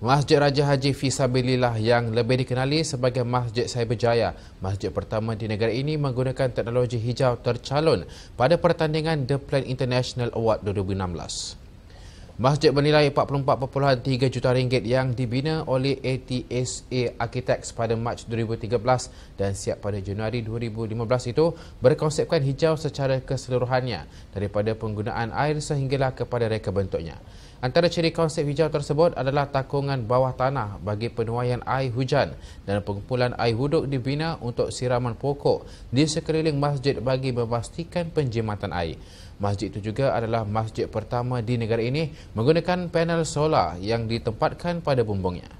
Masjid Raja Haji Fisabilillah yang lebih dikenali sebagai Masjid Cyberjaya, masjid pertama di negara ini menggunakan teknologi hijau tercalon pada pertandingan The Plan International Award 2016. Masjid bernilai 44.3 juta ringgit yang dibina oleh ATSA Architects pada Mac 2013 dan siap pada Januari 2015 itu berkonsepkan hijau secara keseluruhannya daripada penggunaan air sehinggalah kepada reka bentuknya. Antara ciri konsep hijau tersebut adalah takungan bawah tanah bagi penuaian air hujan dan pengumpulan air huduk dibina untuk siraman pokok di sekeliling masjid bagi memastikan penjimatan air. Masjid itu juga adalah masjid pertama di negara ini menggunakan panel solar yang ditempatkan pada bumbungnya.